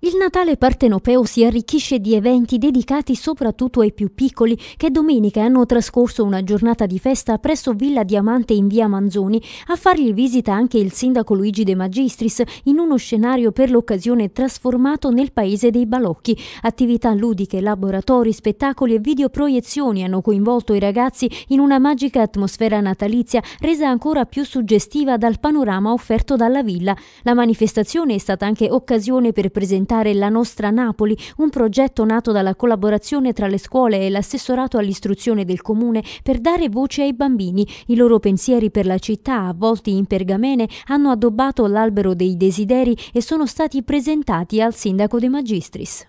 Il Natale partenopeo si arricchisce di eventi dedicati soprattutto ai più piccoli che domenica hanno trascorso una giornata di festa presso Villa Diamante in via Manzoni. A fargli visita anche il sindaco Luigi De Magistris in uno scenario per l'occasione trasformato nel paese dei balocchi. Attività ludiche, laboratori, spettacoli e videoproiezioni hanno coinvolto i ragazzi in una magica atmosfera natalizia resa ancora più suggestiva dal panorama offerto dalla villa. La manifestazione è stata anche occasione per presentare diventare la nostra Napoli, un progetto nato dalla collaborazione tra le scuole e l'assessorato all'istruzione del comune per dare voce ai bambini. I loro pensieri per la città, avvolti in pergamene, hanno addobbato l'albero dei desideri e sono stati presentati al sindaco De Magistris.